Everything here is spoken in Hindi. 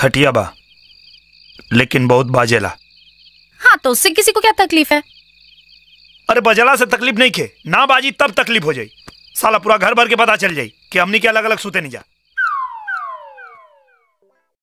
खटिया बा लेकिन बहुत बाजेला हाँ तो उससे किसी को क्या तकलीफ है अरे बजला से तकलीफ नहीं खे ना बाजी तब तकलीफ हो जाई साला पूरा घर भर के पता चल जाई कि हमने क्या अलग अलग सूते नहीं जा